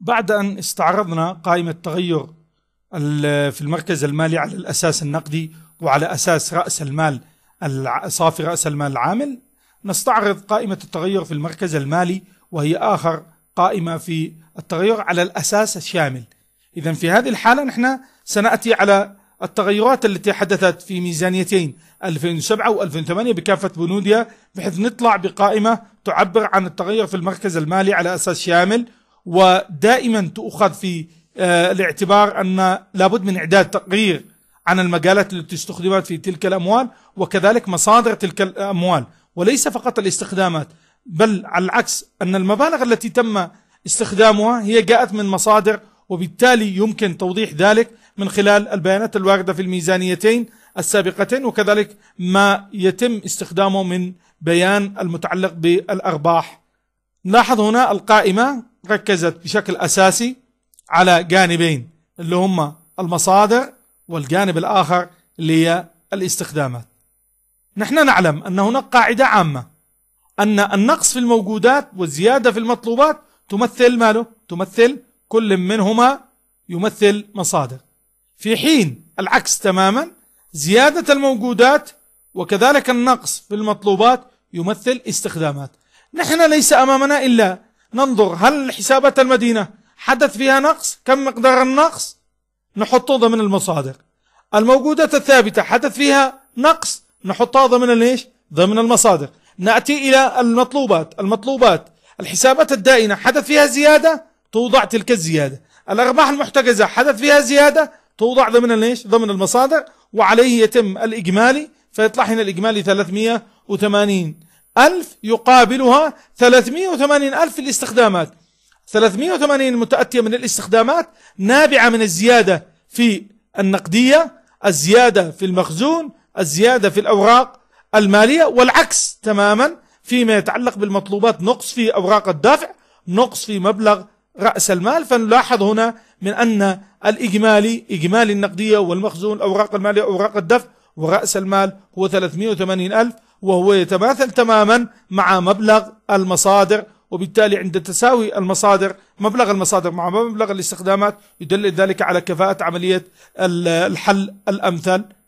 بعد أن استعرضنا قائمة تغير في المركز المالي على الأساس النقدي وعلى أساس رأس المال صافي رأس المال العامل نستعرض قائمة التغير في المركز المالي وهي آخر قائمة في التغير على الأساس الشامل إذا في هذه الحالة نحن سنأتي على التغيرات التي حدثت في ميزانيتين 2007 و2008 بكافة بنودها بحيث نطلع بقائمة تعبر عن التغير في المركز المالي على أساس شامل ودائما تؤخذ في آه، الاعتبار أن لابد من إعداد تقرير عن المجالات التي استخدمت في تلك الأموال وكذلك مصادر تلك الأموال وليس فقط الاستخدامات بل على العكس أن المبالغ التي تم استخدامها هي جاءت من مصادر وبالتالي يمكن توضيح ذلك من خلال البيانات الواردة في الميزانيتين السابقتين وكذلك ما يتم استخدامه من بيان المتعلق بالأرباح نلاحظ هنا القائمة ركزت بشكل أساسي على جانبين اللي هما المصادر والجانب الآخر اللي هي الاستخدامات نحن نعلم أن هناك قاعدة عامة أن النقص في الموجودات والزيادة في المطلوبات تمثل ماله تمثل كل منهما يمثل مصادر في حين العكس تماما زيادة الموجودات وكذلك النقص في المطلوبات يمثل استخدامات نحن ليس أمامنا إلا ننظر هل حسابات المدينة حدث فيها نقص كم مقدار النقص نحطه ضمن المصادر الموجودات الثابتة حدث فيها نقص نحطها ضمن الايش ضمن المصادر نأتي إلى المطلوبات المطلوبات الحسابات الدائنة حدث فيها زيادة توضع تلك الزيادة الأرباح المحتجزة حدث فيها زيادة توضع ضمن الايش ضمن المصادر وعليه يتم الإجمالي فيطلع هنا الإجمالي 380 ألف يقابلها 380 ألف في الاستخدامات 380 متأتية من الاستخدامات نابعة من الزيادة في النقدية الزيادة في المخزون الزيادة في الأوراق المالية والعكس تماما فيما يتعلق بالمطلوبات نقص في أوراق الدفع نقص في مبلغ رأس المال فنلاحظ هنا من أن الإجمالي إجمالي النقدية والمخزون أوراق المالية أوراق الدفع ورأس المال هو 380 ألف وهو يتماثل تماما مع مبلغ المصادر وبالتالي عند تساوي المصادر مبلغ المصادر مع مبلغ الاستخدامات يدل ذلك على كفاءة عملية الحل الأمثل